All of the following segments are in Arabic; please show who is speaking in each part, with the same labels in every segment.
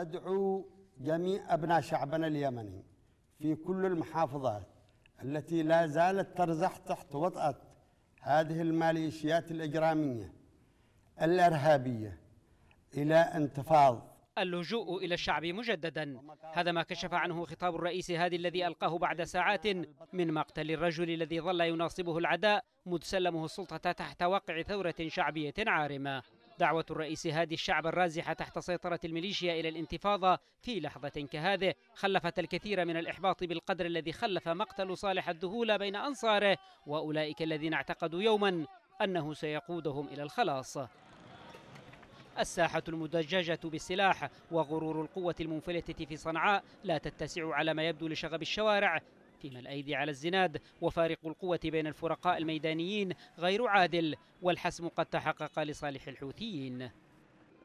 Speaker 1: أدعو جميع أبناء شعبنا اليمني في كل المحافظات التي لا زالت ترزح تحت وطأة هذه الماليشيات الإجرامية الإرهابية إلى انتفاض
Speaker 2: اللجوء إلى الشعب مجددا هذا ما كشف عنه خطاب الرئيس هادي الذي ألقاه بعد ساعات من مقتل الرجل الذي ظل يناصبه العداء مدسلمه سلمه السلطة تحت واقع ثورة شعبية عارمة دعوة الرئيس هادي الشعب الرازحة تحت سيطرة الميليشيا إلى الانتفاضة في لحظة كهذه خلفت الكثير من الإحباط بالقدر الذي خلف مقتل صالح الذهول بين أنصاره وأولئك الذين اعتقدوا يوما أنه سيقودهم إلى الخلاص الساحة المدججة بالسلاح وغرور القوة المنفلتة في صنعاء لا تتسع على ما يبدو لشغب الشوارع فيما الأيدي على الزناد وفارق القوة بين الفرقاء الميدانيين غير عادل والحسم قد تحقق لصالح الحوثيين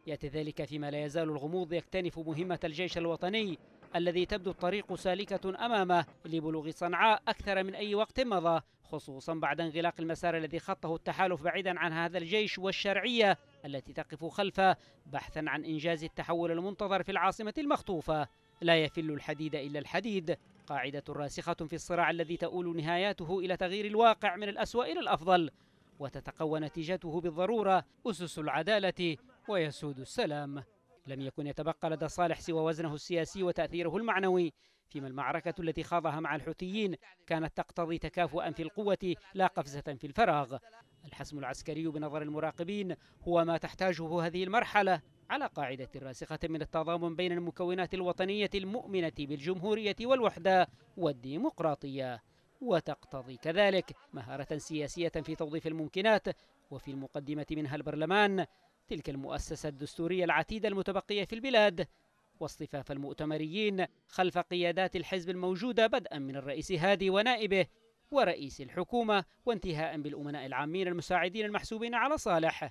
Speaker 2: يأتي ذلك فيما لا يزال الغموض يكتنف مهمة الجيش الوطني الذي تبدو الطريق سالكة أمامه لبلوغ صنعاء أكثر من أي وقت مضى خصوصا بعد انغلاق المسار الذي خطه التحالف بعيدا عن هذا الجيش والشرعية التي تقف خلفه بحثا عن إنجاز التحول المنتظر في العاصمة المخطوفة لا يفل الحديد إلا الحديد قاعدة راسخة في الصراع الذي تؤول نهاياته إلى تغيير الواقع من الأسوأ إلى الأفضل وتتقوى نتيجته بالضرورة أسس العدالة ويسود السلام لم يكن يتبقى لدى صالح سوى وزنه السياسي وتأثيره المعنوي فيما المعركة التي خاضها مع الحوثيين كانت تقتضي تكافؤا في القوة لا قفزة في الفراغ الحسم العسكري بنظر المراقبين هو ما تحتاجه هذه المرحلة على قاعدة راسخة من التضامن بين المكونات الوطنية المؤمنة بالجمهورية والوحدة والديمقراطية وتقتضي كذلك مهارة سياسية في توظيف الممكنات وفي المقدمة منها البرلمان تلك المؤسسة الدستورية العتيدة المتبقية في البلاد واصطفاف المؤتمريين خلف قيادات الحزب الموجودة بدءا من الرئيس هادي ونائبه ورئيس الحكومة وانتهاء بالأمناء العامين المساعدين المحسوبين على صالح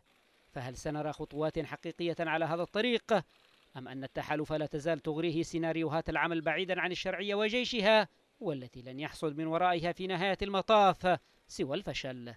Speaker 2: فهل سنرى خطوات حقيقية على هذا الطريق أم أن التحالف لا تزال تغريه سيناريوهات العمل بعيدا عن الشرعية وجيشها والتي لن يحصل من ورائها في نهاية المطاف سوى الفشل